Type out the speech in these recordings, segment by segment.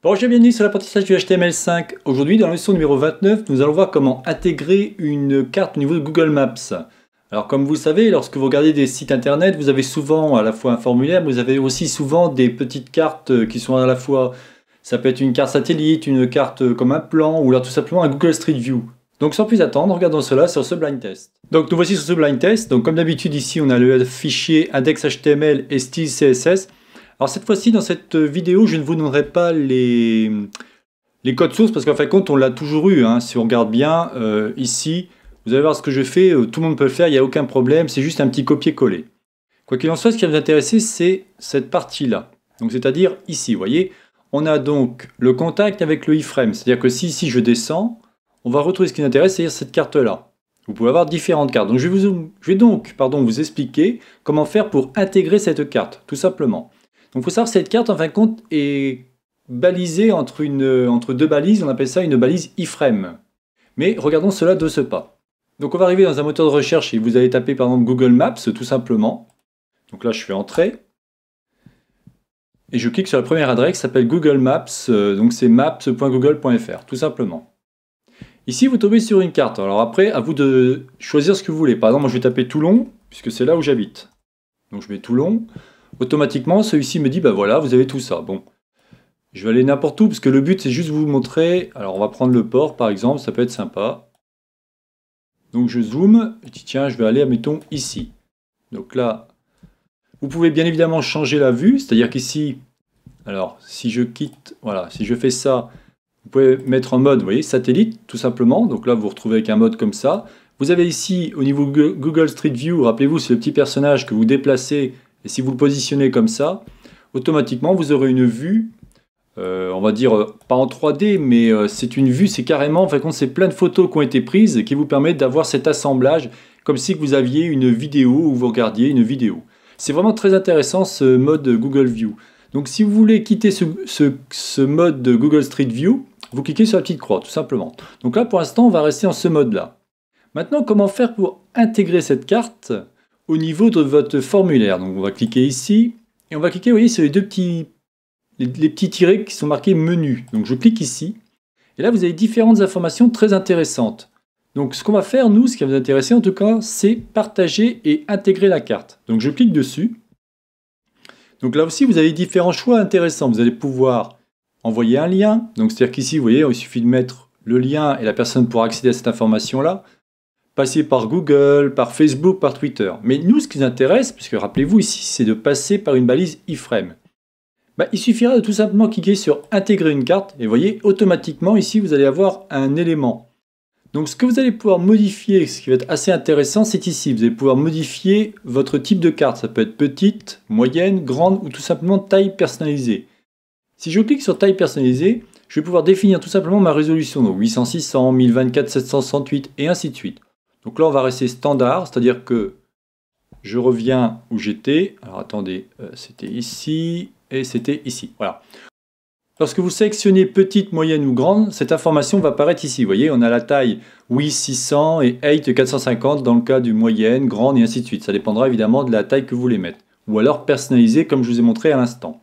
Bonjour et bienvenue sur l'apprentissage du HTML5. Aujourd'hui, dans la leçon numéro 29, nous allons voir comment intégrer une carte au niveau de Google Maps. Alors comme vous savez, lorsque vous regardez des sites internet, vous avez souvent à la fois un formulaire, mais vous avez aussi souvent des petites cartes qui sont à la fois, ça peut être une carte satellite, une carte comme un plan, ou alors tout simplement un Google Street View. Donc sans plus attendre, regardons cela sur ce blind test. Donc nous voici sur ce blind test. Donc comme d'habitude ici, on a le fichier index.html et style.css. Alors cette fois-ci, dans cette vidéo, je ne vous donnerai pas les, codes sources, parce qu'en fin de compte, on l'a toujours eu. Hein. Si on regarde bien, euh, ici, vous allez voir ce que je fais, euh, tout le monde peut le faire, il n'y a aucun problème, c'est juste un petit copier-coller. Quoi qu'il en soit, ce qui va vous intéresser, c'est cette partie-là. Donc c'est-à-dire ici, vous voyez, on a donc le contact avec le iframe. C'est-à-dire que si ici je descends, on va retrouver ce qui nous intéresse, c'est-à-dire cette carte-là. Vous pouvez avoir différentes cartes. Donc je vais, je vais donc pardon, vous expliquer comment faire pour intégrer cette carte, tout simplement. Donc il faut savoir que cette carte en fin de compte est balisée entre, une, euh, entre deux balises, on appelle ça une balise iframe. Mais regardons cela de ce pas. Donc on va arriver dans un moteur de recherche et vous allez taper par exemple Google Maps tout simplement. Donc là je fais entrée. Et je clique sur la première adresse qui s'appelle Google Maps, euh, donc c'est maps.google.fr tout simplement. Ici vous tombez sur une carte, alors après à vous de choisir ce que vous voulez. Par exemple je vais taper Toulon, puisque c'est là où j'habite. Donc je mets Toulon automatiquement, celui-ci me dit, bah voilà, vous avez tout ça. Bon, je vais aller n'importe où, parce que le but, c'est juste vous montrer. Alors, on va prendre le port, par exemple, ça peut être sympa. Donc, je zoome, je dis, tiens, je vais aller, admettons, ici. Donc là, vous pouvez bien évidemment changer la vue, c'est-à-dire qu'ici, alors, si je quitte, voilà, si je fais ça, vous pouvez mettre en mode, vous voyez, satellite, tout simplement. Donc là, vous vous retrouvez avec un mode comme ça. Vous avez ici, au niveau Google Street View, rappelez-vous, c'est le petit personnage que vous déplacez et si vous le positionnez comme ça, automatiquement, vous aurez une vue, euh, on va dire, euh, pas en 3D, mais euh, c'est une vue, c'est carrément, en fait, c'est plein de photos qui ont été prises qui vous permettent d'avoir cet assemblage comme si vous aviez une vidéo ou vous regardiez une vidéo. C'est vraiment très intéressant ce mode Google View. Donc si vous voulez quitter ce, mode Google Street View, vous cliquez sur la petite croix, tout simplement. Donc là, pour l'instant, on va rester en ce mode-là. Maintenant, comment faire pour intégrer cette carte au niveau de votre formulaire. Donc on va cliquer ici et on va cliquer, voyez, sur les deux petits, les, petits tirets qui sont marqués menu. Donc je clique ici et là vous avez différentes informations très intéressantes. Donc ce qu'on va faire, nous, ce qui va nous intéresser en tout cas, c'est partager et intégrer la carte. Donc je clique dessus. Donc là aussi, vous avez différents choix intéressants. Vous allez pouvoir envoyer un lien. Donc c'est-à-dire qu'ici, vous voyez, il suffit de mettre le lien et la personne pourra accéder à cette information-là passer par Google, par Facebook, par Twitter. Mais nous, ce qui nous intéresse, parce rappelez-vous ici, c'est de passer par une balise iframe. Bah, il suffira de tout simplement cliquer sur intégrer une carte et vous voyez automatiquement ici vous allez avoir un élément. Donc ce que vous allez pouvoir modifier, ce qui va être assez intéressant, c'est ici, vous allez pouvoir modifier votre type de carte. Ça peut être petite, moyenne, grande ou tout simplement taille personnalisée. Si je clique sur taille personnalisée, je vais pouvoir définir tout simplement ma résolution, donc 800, 600, 1024, 768 et ainsi de suite. Donc là, on va rester standard, c'est-à-dire que je reviens où j'étais. Alors attendez, euh, c'était ici et c'était ici. Voilà. Lorsque vous sélectionnez petite, moyenne ou grande, cette information va apparaître ici. Vous voyez, on a la taille oui 600 et 8450 450 dans le cas du moyenne, grande et ainsi de suite. Ça dépendra évidemment de la taille que vous voulez mettre. Ou alors personnaliser comme je vous ai montré à l'instant.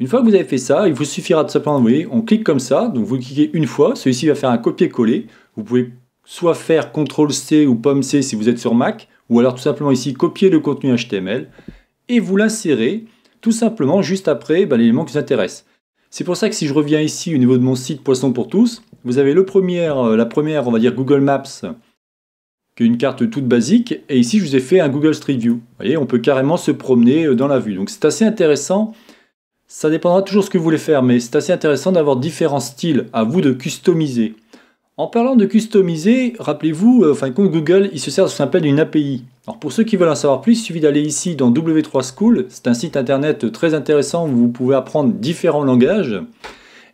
Une fois que vous avez fait ça, il vous suffira de simplement, vous voyez, on clique comme ça. Donc vous cliquez une fois, celui-ci va faire un copier-coller. Vous pouvez soit faire CTRL-C ou POM-C si vous êtes sur Mac, ou alors tout simplement ici copier le contenu HTML et vous l'insérez tout simplement juste après ben, l'élément qui vous intéresse. C'est pour ça que si je reviens ici au niveau de mon site Poisson pour tous, vous avez le euh, la première, on va dire Google Maps, qui est une carte toute basique, et ici je vous ai fait un Google Street View. Vous voyez, on peut carrément se promener euh, dans la vue. Donc c'est assez intéressant. Ça dépendra toujours ce que vous voulez faire, mais c'est assez intéressant d'avoir différents styles à vous de customiser. En parlant de customiser, rappelez-vous, euh, enfin Google, il se sert de ce qu'on appelle une API. Alors pour ceux qui veulent en savoir plus, il suffit d'aller ici dans W3 School. C'est un site internet très intéressant où vous pouvez apprendre différents langages.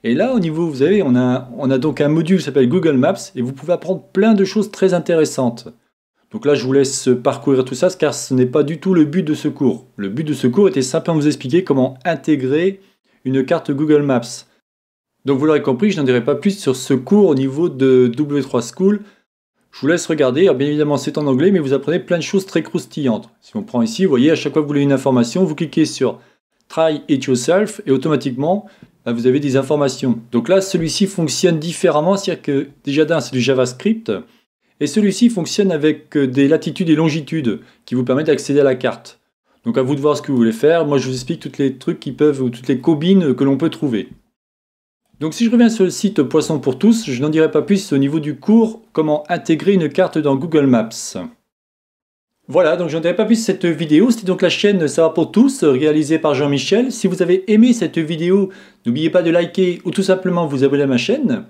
Et là, au niveau, vous avez, on a, on a donc un module qui s'appelle Google Maps et vous pouvez apprendre plein de choses très intéressantes. Donc là, je vous laisse parcourir tout ça car ce n'est pas du tout le but de ce cours. Le but de ce cours était simplement de vous expliquer comment intégrer une carte Google Maps. Donc vous l'aurez compris, je n'en dirai pas plus sur ce cours au niveau de W3 School. Je vous laisse regarder, bien évidemment c'est en anglais, mais vous apprenez plein de choses très croustillantes. Si on prend ici, vous voyez, à chaque fois que vous voulez une information, vous cliquez sur Try it yourself et automatiquement bah, vous avez des informations. Donc là, celui-ci fonctionne différemment, c'est-à-dire que déjà d'un, c'est du JavaScript et celui-ci fonctionne avec euh, des latitudes et longitudes qui vous permettent d'accéder à la carte. Donc à vous de voir ce que vous voulez faire. Moi, je vous explique tous les trucs qui peuvent ou toutes les combines que l'on peut trouver. Donc si je reviens sur le site Poisson pour tous, je n'en dirai pas plus au niveau du cours comment intégrer une carte dans Google Maps. Voilà, donc je n'en dirai pas plus cette vidéo, c'était donc la chaîne Savoir pour tous, réalisée par Jean-Michel. Si vous avez aimé cette vidéo, n'oubliez pas de liker ou tout simplement vous abonner à ma chaîne.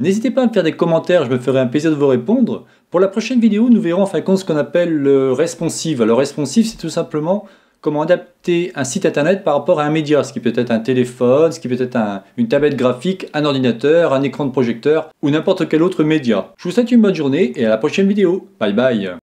N'hésitez pas à me faire des commentaires, je me ferai un plaisir de vous répondre. Pour la prochaine vidéo, nous verrons en fin de compte ce qu'on appelle le responsive. Alors responsive, c'est tout simplement comment adapter un site internet par rapport à un média, ce qui peut être un téléphone, ce qui peut être une tablette graphique, un ordinateur, un écran de projecteur ou n'importe quel autre média. Je vous souhaite une bonne journée et à la prochaine vidéo. Bye bye